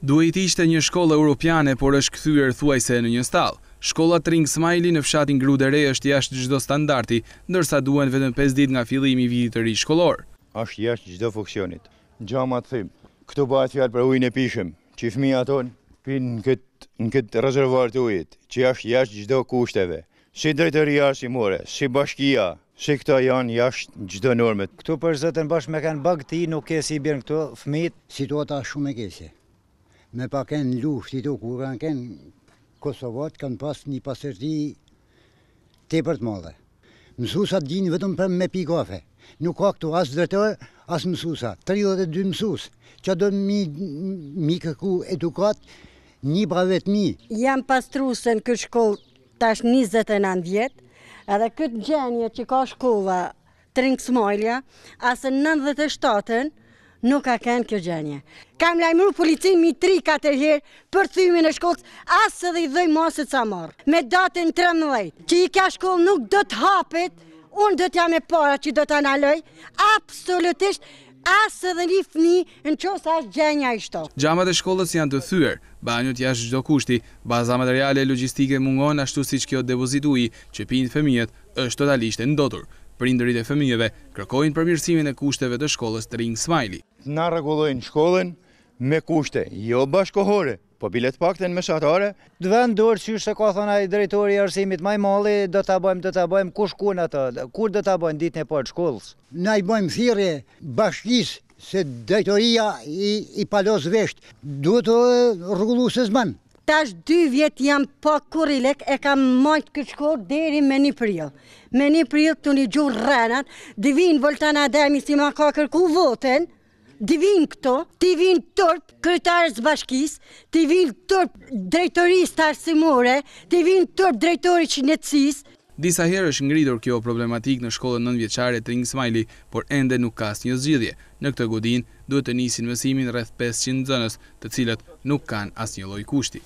Duhet ishte një shkollë europiane, por është këthyër thuaj se në një stalë. Shkolla Tring Smiley në fshatin Grudere është jashtë gjithdo standarti, ndërsa duhen vetëm 5 dit nga filimi vitit të ri shkollor. Ashtë jashtë gjithdo funksionit. Gjama të thimë, këtu bëhet fjalë për ujnë e pishëm, që i fmi atonë pinë në këtë rezervuar të ujtë, që jashtë jashtë gjithdo kushteve. Si i jashtë i more, si bashkia, si këto janë jashtë gjithdo normet. Këtu për zëtën bashkë me kanë bagë ti, nuk kesi i bjerë këtu, fmitë, situata shumë e kesi me pa ken luft i do ku kan ken Kosovat kan pas një pasërti te për të madhe. Mësusa të gjinë vetëm për me pi kafe. Nuk ka këtu as dretër, as mësusa. 32 mësus, që do mi, mi këku edukat, një pra mi. Jam pastruse në këtë shkollë tash 29 vjetë, edhe këtë gjenje që ka shkolla mojlja, asë në 97-ën, nuk ka kënë kjo gjenje. Kam lajmëru policin mi 3-4 herë për thymin e shkollës, asë dhe i dhej masët sa marë. Me datën 13, që i kja shkollë nuk do të hapet, unë do të jam e para që do të analoj, absolutisht asë dhe një fni në qësë asë gjenja i shto. Gjamat e shkollës janë të thyër, banjët jashtë gjdo kushti, baza materiale logistike mungon ashtu si që kjo uji që pinë fëmijët është totalisht e ndotur. Prinderit e fëmijëve kërkojnë përmirësimin e kushteve të shkollës të ring Në regullojnë shkollën me kushte, jo bashkohore, po bilet pak të në mesatare. Dhe në dorë që shëtë ka thona i drejtori arsimit maj mali, do të bëjmë, do të bëjmë, kush ku në të, kur do të bëjmë ditë në parë shkollës? Në i bëjmë thire bashkisë se drejtoria i palos veshtë, duhet të regullu se zmanë. Tash dy vjetë jam pa kurilek e kam majtë këtë shkollë deri me një prilë. Me një prilë të një gjurë rrenat, dhe voltan Ademi si ma ka kërku votën, të vinë këto, të vinë tërp kryetarës bashkis, të vinë tërp drejtoris të arsimore, të vinë tërp drejtori qinecis. Disa herë është ngridur kjo problematik në shkollën nënvjeqare të ringësmajli, por ende nuk kas një zgjidhje. Në këtë godin, duhet të njësin mësimin rrëth 500 zënës, të cilët nuk kanë as një loj kushti.